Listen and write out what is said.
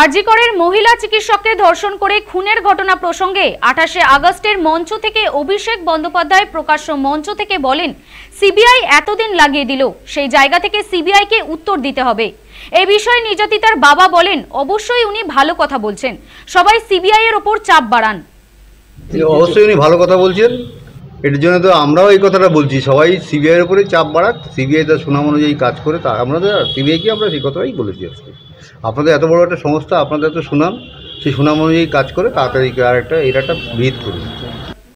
আরজিকরের মহিলা চিকিৎসককে ধর্ষণ করে খুনের ঘটনা প্রসঙ্গে আঠাশে আগস্টের মঞ্চ থেকে অভিষেক বন্দ্যোপাধ্যায় প্রকাশ্য মঞ্চ থেকে বলেন সিবিআই এতদিন লাগিয়ে দিল সেই জায়গা থেকে সিবিআইকে উত্তর দিতে হবে এ বিষয়ে নির্যাতিতার বাবা বলেন অবশ্যই উনি ভালো কথা বলছেন সবাই সিবিআই এর ওপর চাপ বাড়ান অবশ্যই উনি ভালো কথা বলছেন এটার জন্য তো আমরাও এই কথাটা বলছি সবাই সিবিআইয়ের উপরে চাপ বাড়াক সিবিআই তার সুনাম অনুযায়ী কাজ করে তা আমরা তো সিবিআইকে আমরা সেই কথাটাই বলেছি আজকে আপনাদের এত বড় একটা সংস্থা আপনাদের এত সুনাম সেই সুনাম অনুযায়ী কাজ করে তাড়াতাড়ি আর একটা এটা একটা ভিত করুন